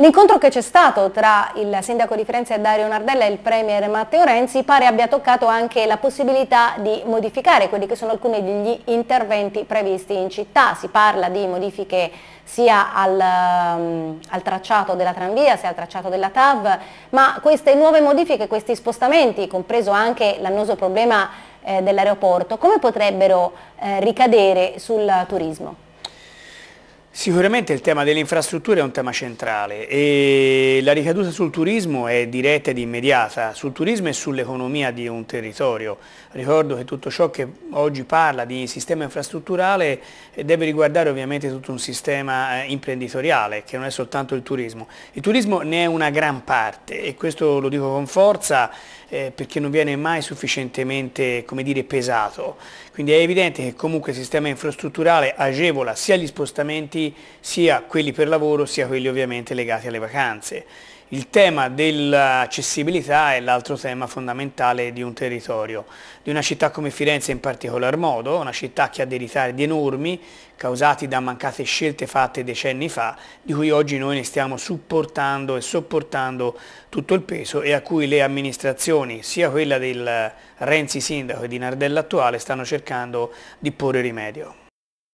L'incontro che c'è stato tra il sindaco di Firenze Dario Nardella e il premier Matteo Renzi pare abbia toccato anche la possibilità di modificare quelli che sono alcuni degli interventi previsti in città. Si parla di modifiche sia al, ehm, al tracciato della tranvia sia al tracciato della TAV, ma queste nuove modifiche, questi spostamenti, compreso anche l'annoso problema eh, dell'aeroporto, come potrebbero eh, ricadere sul turismo? Sicuramente il tema delle infrastrutture è un tema centrale e la ricaduta sul turismo è diretta ed immediata, sul turismo e sull'economia di un territorio. Ricordo che tutto ciò che oggi parla di sistema infrastrutturale deve riguardare ovviamente tutto un sistema eh, imprenditoriale che non è soltanto il turismo. Il turismo ne è una gran parte e questo lo dico con forza eh, perché non viene mai sufficientemente dire, pesato. Quindi è evidente che comunque il sistema infrastrutturale agevola sia gli spostamenti sia quelli per lavoro sia quelli ovviamente legati alle vacanze. Il tema dell'accessibilità è l'altro tema fondamentale di un territorio, di una città come Firenze in particolar modo, una città che ha dei ritardi enormi causati da mancate scelte fatte decenni fa, di cui oggi noi ne stiamo supportando e sopportando tutto il peso e a cui le amministrazioni, sia quella del Renzi sindaco e di Nardella attuale, stanno cercando di porre rimedio.